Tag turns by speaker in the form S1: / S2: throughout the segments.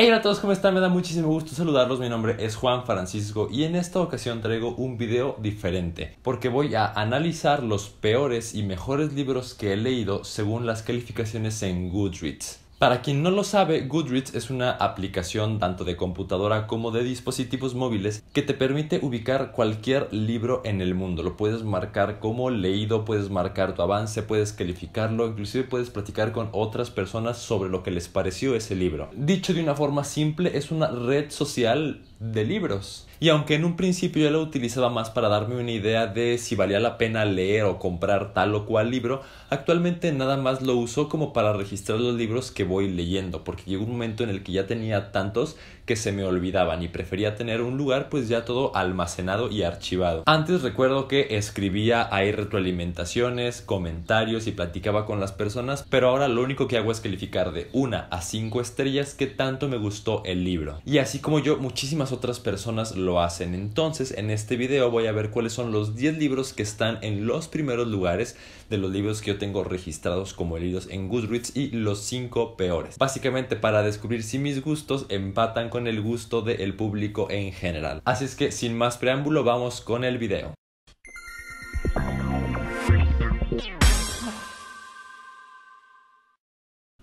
S1: Hey, hola a todos, ¿cómo están? Me da muchísimo gusto saludarlos. Mi nombre es Juan Francisco y en esta ocasión traigo un video diferente porque voy a analizar los peores y mejores libros que he leído según las calificaciones en Goodreads. Para quien no lo sabe, Goodreads es una aplicación tanto de computadora como de dispositivos móviles que te permite ubicar cualquier libro en el mundo. Lo puedes marcar como leído, puedes marcar tu avance, puedes calificarlo, inclusive puedes platicar con otras personas sobre lo que les pareció ese libro. Dicho de una forma simple, es una red social de libros. Y aunque en un principio yo lo utilizaba más para darme una idea de si valía la pena leer o comprar tal o cual libro, actualmente nada más lo uso como para registrar los libros que voy leyendo, porque llegó un momento en el que ya tenía tantos que se me olvidaban y prefería tener un lugar pues ya todo almacenado y archivado. Antes recuerdo que escribía ahí retroalimentaciones, comentarios y platicaba con las personas, pero ahora lo único que hago es calificar de una a cinco estrellas que tanto me gustó el libro. Y así como yo, muchísimas otras personas lo hacen. Entonces, en este video voy a ver cuáles son los 10 libros que están en los primeros lugares de los libros que yo tengo registrados como heridos en Goodreads y los 5 peores. Básicamente para descubrir si mis gustos empatan el gusto del público en general. Así es que sin más preámbulo vamos con el video.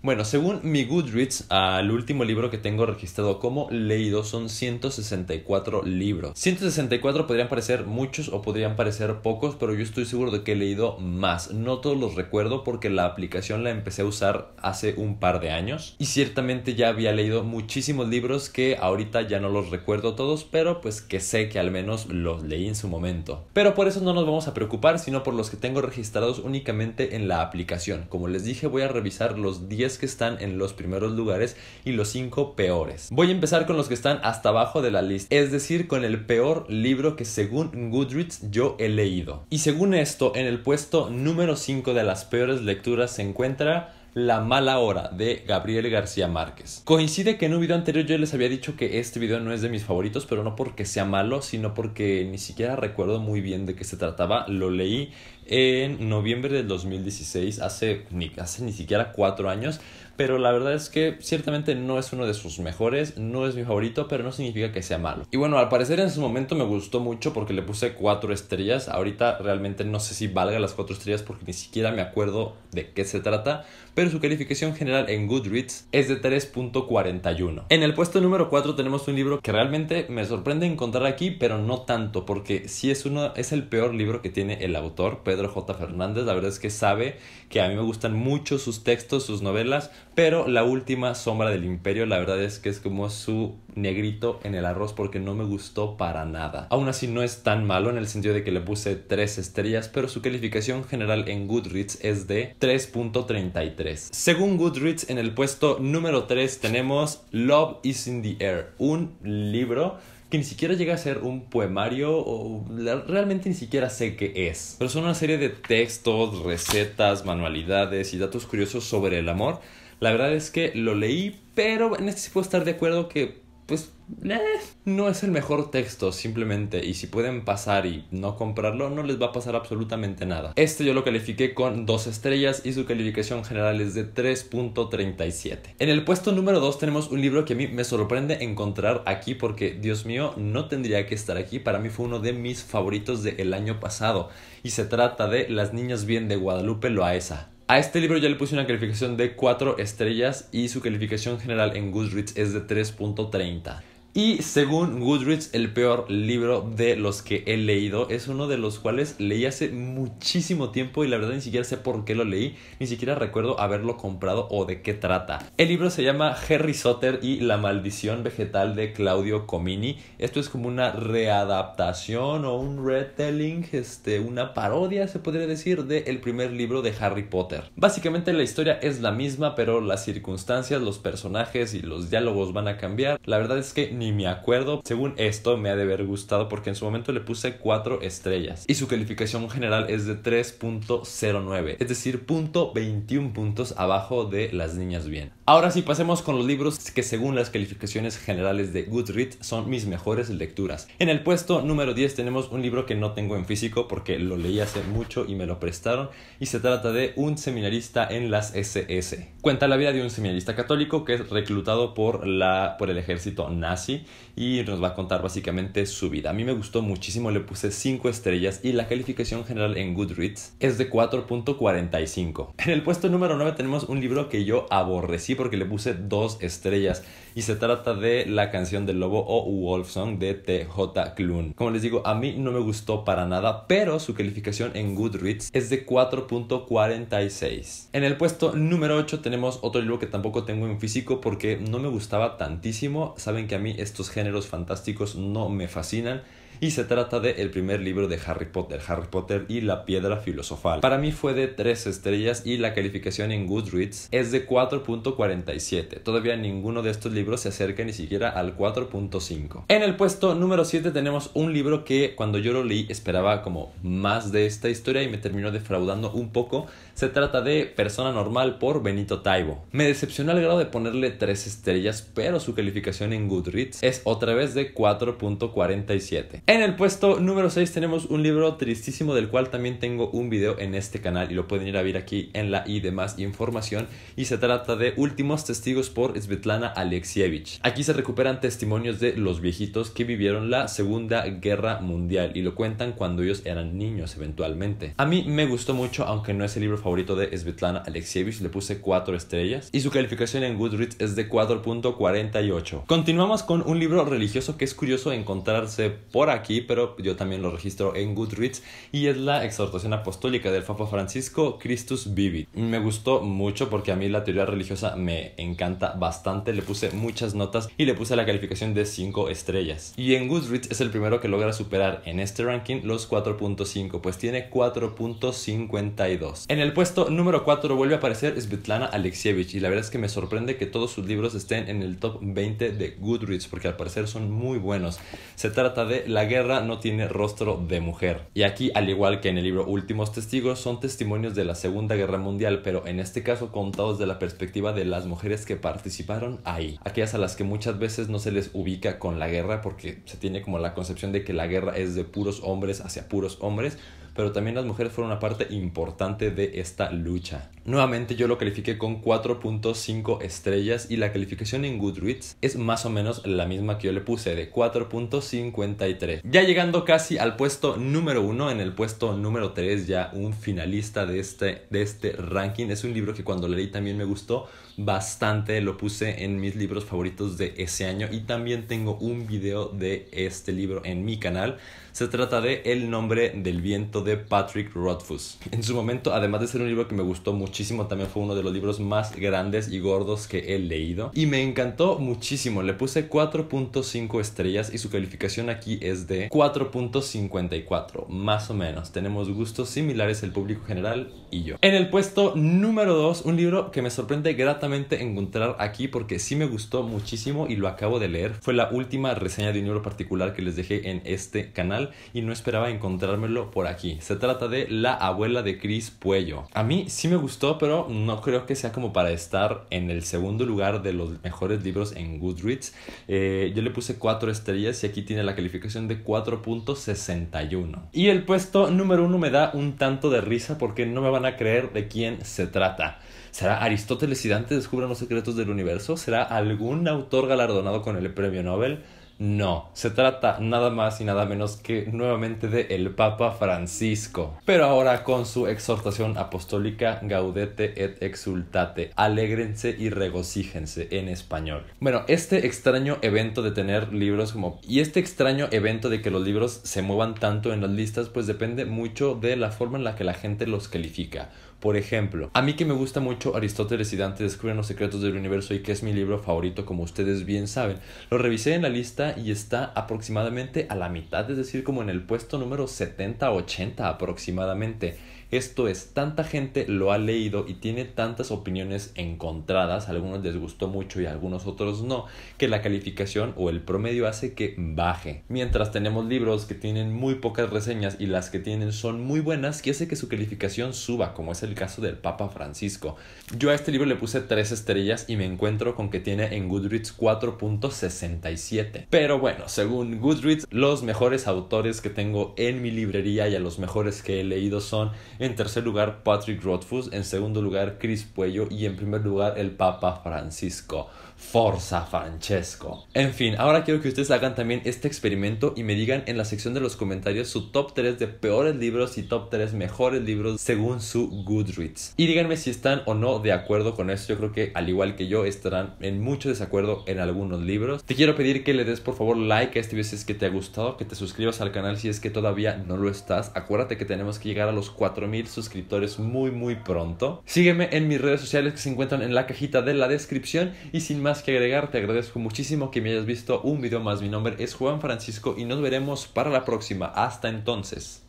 S1: Bueno, según mi Goodreads, al último libro que tengo registrado como leído son 164 libros. 164 podrían parecer muchos o podrían parecer pocos, pero yo estoy seguro de que he leído más. No todos los recuerdo porque la aplicación la empecé a usar hace un par de años y ciertamente ya había leído muchísimos libros que ahorita ya no los recuerdo todos, pero pues que sé que al menos los leí en su momento. Pero por eso no nos vamos a preocupar, sino por los que tengo registrados únicamente en la aplicación. Como les dije, voy a revisar los 10 que están en los primeros lugares y los 5 peores. Voy a empezar con los que están hasta abajo de la lista, es decir, con el peor libro que según Goodreads yo he leído. Y según esto, en el puesto número 5 de las peores lecturas se encuentra la mala hora de Gabriel García Márquez. Coincide que en un video anterior yo les había dicho que este video no es de mis favoritos, pero no porque sea malo, sino porque ni siquiera recuerdo muy bien de qué se trataba. Lo leí en noviembre del 2016, hace ni, hace ni siquiera cuatro años, pero la verdad es que ciertamente no es uno de sus mejores, no es mi favorito, pero no significa que sea malo. Y bueno, al parecer en su momento me gustó mucho porque le puse cuatro estrellas, ahorita realmente no sé si valga las cuatro estrellas porque ni siquiera me acuerdo de qué se trata, pero su calificación general en Goodreads es de 3.41. En el puesto número 4 tenemos un libro que realmente me sorprende encontrar aquí, pero no tanto, porque sí es uno, es el peor libro que tiene el autor, Pedro J. Fernández. La verdad es que sabe que a mí me gustan mucho sus textos, sus novelas, pero la última sombra del imperio, la verdad es que es como su negrito en el arroz porque no me gustó para nada. Aún así no es tan malo en el sentido de que le puse 3 estrellas, pero su calificación general en Goodreads es de 3.33. Según Goodreads, en el puesto número 3 tenemos Love is in the Air, un libro que ni siquiera llega a ser un poemario o realmente ni siquiera sé qué es. Pero son una serie de textos, recetas, manualidades y datos curiosos sobre el amor la verdad es que lo leí, pero en este sí puedo estar de acuerdo que, pues, eh, no es el mejor texto, simplemente. Y si pueden pasar y no comprarlo, no les va a pasar absolutamente nada. Este yo lo califiqué con dos estrellas y su calificación general es de 3.37. En el puesto número 2 tenemos un libro que a mí me sorprende encontrar aquí porque, Dios mío, no tendría que estar aquí. Para mí fue uno de mis favoritos del año pasado. Y se trata de Las Niñas Bien de Guadalupe Loaesa. A este libro ya le puse una calificación de 4 estrellas y su calificación general en Goodreads es de 3.30. Y según Goodrich, el peor libro de los que he leído es uno de los cuales leí hace muchísimo tiempo y la verdad ni siquiera sé por qué lo leí, ni siquiera recuerdo haberlo comprado o de qué trata. El libro se llama Harry Sotter y la maldición vegetal de Claudio Comini. Esto es como una readaptación o un retelling, este, una parodia se podría decir, del el primer libro de Harry Potter. Básicamente la historia es la misma, pero las circunstancias, los personajes y los diálogos van a cambiar. La verdad es que y me acuerdo. Según esto, me ha de haber gustado porque en su momento le puse 4 estrellas y su calificación general es de 3.09, es decir, punto 21 puntos abajo de Las Niñas Bien. Ahora sí, pasemos con los libros que según las calificaciones generales de Goodreads son mis mejores lecturas. En el puesto número 10 tenemos un libro que no tengo en físico porque lo leí hace mucho y me lo prestaron y se trata de Un seminarista en las SS. Cuenta la vida de un seminarista católico que es reclutado por, la, por el ejército nazi y nos va a contar básicamente su vida. A mí me gustó muchísimo, le puse 5 estrellas y la calificación general en Goodreads es de 4.45. En el puesto número 9 tenemos un libro que yo aborrecí porque le puse 2 estrellas y se trata de La canción del lobo o Wolf Song de TJ Klune Como les digo, a mí no me gustó para nada, pero su calificación en Goodreads es de 4.46. En el puesto número 8 tenemos tenemos otro libro que tampoco tengo en físico porque no me gustaba tantísimo. Saben que a mí estos géneros fantásticos no me fascinan. Y se trata de el primer libro de Harry Potter, Harry Potter y la piedra filosofal. Para mí fue de 3 estrellas y la calificación en Goodreads es de 4.47. Todavía ninguno de estos libros se acerca ni siquiera al 4.5. En el puesto número 7 tenemos un libro que cuando yo lo leí esperaba como más de esta historia y me terminó defraudando un poco se trata de Persona Normal por Benito Taibo. Me decepcionó al grado de ponerle 3 estrellas, pero su calificación en Goodreads es otra vez de 4.47. En el puesto número 6 tenemos un libro tristísimo del cual también tengo un video en este canal y lo pueden ir a ver aquí en la i de más información y se trata de Últimos Testigos por Svetlana Alexievich. Aquí se recuperan testimonios de los viejitos que vivieron la Segunda Guerra Mundial y lo cuentan cuando ellos eran niños eventualmente. A mí me gustó mucho, aunque no es el libro favorito de Svetlana Alexievich, le puse 4 estrellas y su calificación en Goodreads es de 4.48. Continuamos con un libro religioso que es curioso encontrarse por aquí, pero yo también lo registro en Goodreads y es la exhortación apostólica del Papa Francisco, Christus Vivit. Me gustó mucho porque a mí la teoría religiosa me encanta bastante, le puse muchas notas y le puse la calificación de 5 estrellas. Y en Goodreads es el primero que logra superar en este ranking los 4.5, pues tiene 4.52. En el puesto número 4 vuelve a aparecer Svetlana Alexievich y la verdad es que me sorprende que todos sus libros estén en el top 20 de Goodreads porque al parecer son muy buenos. Se trata de La guerra no tiene rostro de mujer. Y aquí, al igual que en el libro Últimos Testigos, son testimonios de la Segunda Guerra Mundial, pero en este caso contados de la perspectiva de las mujeres que participaron ahí. Aquellas a las que muchas veces no se les ubica con la guerra porque se tiene como la concepción de que la guerra es de puros hombres hacia puros hombres pero también las mujeres fueron una parte importante de esta lucha. Nuevamente yo lo califiqué con 4.5 estrellas y la calificación en Goodreads es más o menos la misma que yo le puse, de 4.53. Ya llegando casi al puesto número 1, en el puesto número 3 ya un finalista de este, de este ranking. Es un libro que cuando leí también me gustó bastante, lo puse en mis libros favoritos de ese año y también tengo un video de este libro en mi canal. Se trata de El nombre del viento de Patrick Rothfuss. En su momento, además de ser un libro que me gustó mucho, también fue uno de los libros más grandes y gordos que he leído y me encantó muchísimo, le puse 4.5 estrellas y su calificación aquí es de 4.54, más o menos, tenemos gustos similares el público general y yo. En el puesto número 2, un libro que me sorprende gratamente encontrar aquí porque sí me gustó muchísimo y lo acabo de leer, fue la última reseña de un libro particular que les dejé en este canal y no esperaba encontrármelo por aquí, se trata de La abuela de Cris Puello, a mí sí me gustó pero no creo que sea como para estar en el segundo lugar de los mejores libros en Goodreads. Eh, yo le puse 4 estrellas y aquí tiene la calificación de 4.61. Y el puesto número 1 me da un tanto de risa porque no me van a creer de quién se trata. ¿Será Aristóteles y Dante descubran los secretos del universo? ¿Será algún autor galardonado con el premio Nobel? No, se trata nada más y nada menos que nuevamente de el Papa Francisco, pero ahora con su exhortación apostólica Gaudete et Exultate, alégrense y regocíjense en español. Bueno, este extraño evento de tener libros como y este extraño evento de que los libros se muevan tanto en las listas pues depende mucho de la forma en la que la gente los califica. Por ejemplo, a mí que me gusta mucho Aristóteles y Dante descubren los secretos del universo y que es mi libro favorito, como ustedes bien saben, lo revisé en la lista y está aproximadamente a la mitad, es decir, como en el puesto número 70-80 aproximadamente. Esto es, tanta gente lo ha leído y tiene tantas opiniones encontradas, algunos les gustó mucho y algunos otros no, que la calificación o el promedio hace que baje. Mientras tenemos libros que tienen muy pocas reseñas y las que tienen son muy buenas, que hace que su calificación suba, como es el caso del Papa Francisco. Yo a este libro le puse 3 estrellas y me encuentro con que tiene en Goodreads 4.67. Pero bueno, según Goodreads, los mejores autores que tengo en mi librería y a los mejores que he leído son en tercer lugar, Patrick Rothfuss. En segundo lugar, Chris Puello. Y en primer lugar, el Papa Francisco. Forza Francesco. En fin, ahora quiero que ustedes hagan también este experimento y me digan en la sección de los comentarios su top 3 de peores libros y top 3 mejores libros según su Goodreads. Y díganme si están o no de acuerdo con esto. Yo creo que al igual que yo estarán en mucho desacuerdo en algunos libros. Te quiero pedir que le des por favor like a este video si es que te ha gustado, que te suscribas al canal si es que todavía no lo estás. Acuérdate que tenemos que llegar a los 4 mil suscriptores muy muy pronto. Sígueme en mis redes sociales que se encuentran en la cajita de la descripción y sin más que agregar te agradezco muchísimo que me hayas visto un video más. Mi nombre es Juan Francisco y nos veremos para la próxima. Hasta entonces.